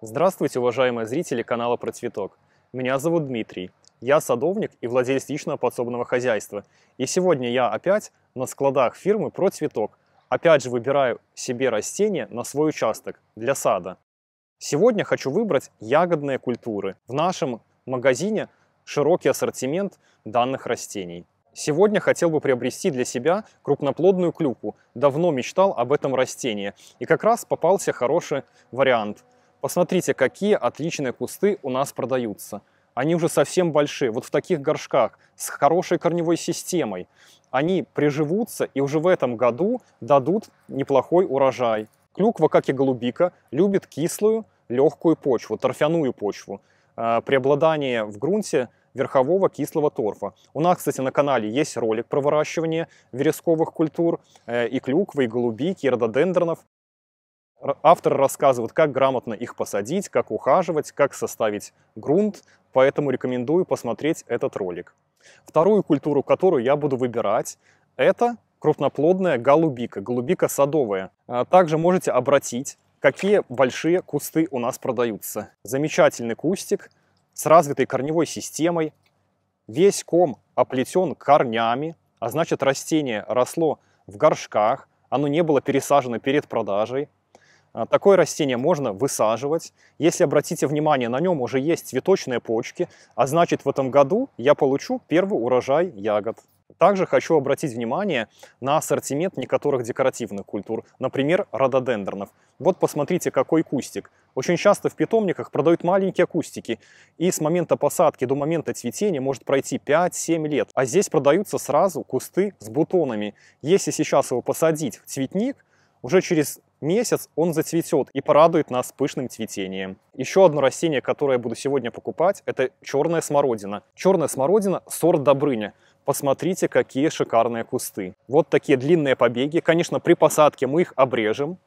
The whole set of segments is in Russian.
Здравствуйте, уважаемые зрители канала «Про цветок». Меня зовут Дмитрий. Я садовник и владелец личного подсобного хозяйства. И сегодня я опять на складах фирмы «Про цветок». Опять же выбираю себе растения на свой участок для сада. Сегодня хочу выбрать ягодные культуры. В нашем магазине широкий ассортимент данных растений. Сегодня хотел бы приобрести для себя крупноплодную клюкву. Давно мечтал об этом растении. И как раз попался хороший вариант. Посмотрите, какие отличные кусты у нас продаются. Они уже совсем большие, вот в таких горшках, с хорошей корневой системой. Они приживутся и уже в этом году дадут неплохой урожай. Клюква, как и голубика, любит кислую, легкую почву, торфяную почву. Э, преобладание в грунте верхового кислого торфа. У нас, кстати, на канале есть ролик про выращивание вересковых культур, э, и клюквы, и голубики, и рододендронов. Авторы рассказывают, как грамотно их посадить, как ухаживать, как составить грунт, поэтому рекомендую посмотреть этот ролик. Вторую культуру, которую я буду выбирать, это крупноплодная голубика, голубика садовая. А также можете обратить, какие большие кусты у нас продаются. Замечательный кустик, с развитой корневой системой. Весь ком оплетен корнями, а значит растение росло в горшках, оно не было пересажено перед продажей. А, такое растение можно высаживать. Если обратите внимание, на нем уже есть цветочные почки, а значит в этом году я получу первый урожай ягод. Также хочу обратить внимание на ассортимент некоторых декоративных культур, например, рододендронов. Вот посмотрите, какой кустик. Очень часто в питомниках продают маленькие кустики, и с момента посадки до момента цветения может пройти 5-7 лет. А здесь продаются сразу кусты с бутонами. Если сейчас его посадить в цветник, уже через месяц он зацветет и порадует нас пышным цветением. Еще одно растение, которое я буду сегодня покупать, это черная смородина. Черная смородина – сорт Добрыня. Посмотрите, какие шикарные кусты. Вот такие длинные побеги. Конечно, при посадке мы их обрежем,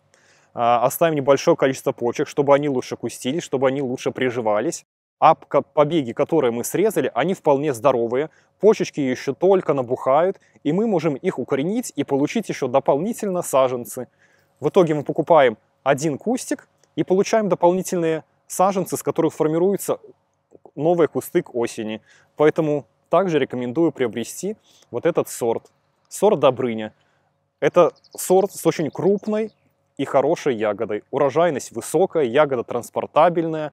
а, оставим небольшое количество почек, чтобы они лучше кустились, чтобы они лучше приживались. А побеги, которые мы срезали, они вполне здоровые, почечки еще только набухают, и мы можем их укоренить и получить еще дополнительно саженцы. В итоге мы покупаем один кустик и получаем дополнительные саженцы, с которых формируются новые кусты к осени. Поэтому также рекомендую приобрести вот этот сорт, сорт Добрыня. Это сорт с очень крупной и хорошей ягодой. Урожайность высокая, ягода транспортабельная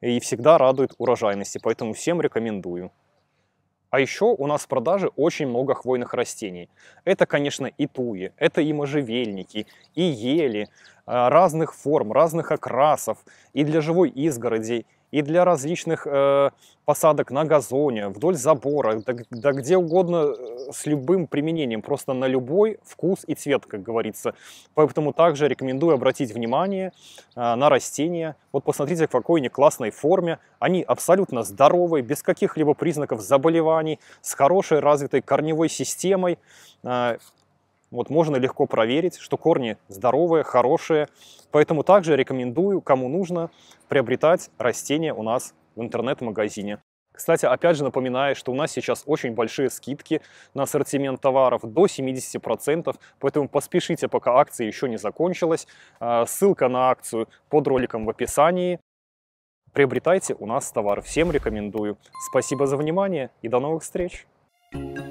и всегда радует урожайности, поэтому всем рекомендую. А еще у нас в продаже очень много хвойных растений. Это, конечно, и туи, это и можжевельники, и ели, а, разных форм, разных окрасов, и для живой изгородей и для различных э, посадок на газоне, вдоль забора, да, да где угодно э, с любым применением, просто на любой вкус и цвет, как говорится. Поэтому также рекомендую обратить внимание э, на растения. Вот посмотрите, в какой они классной форме. Они абсолютно здоровые, без каких-либо признаков заболеваний, с хорошей развитой корневой системой. Э, вот можно легко проверить, что корни здоровые, хорошие. Поэтому также рекомендую, кому нужно, приобретать растения у нас в интернет-магазине. Кстати, опять же напоминаю, что у нас сейчас очень большие скидки на ассортимент товаров до 70%, поэтому поспешите, пока акция еще не закончилась. А, ссылка на акцию под роликом в описании. Приобретайте у нас товар, всем рекомендую. Спасибо за внимание и до новых встреч! Thank you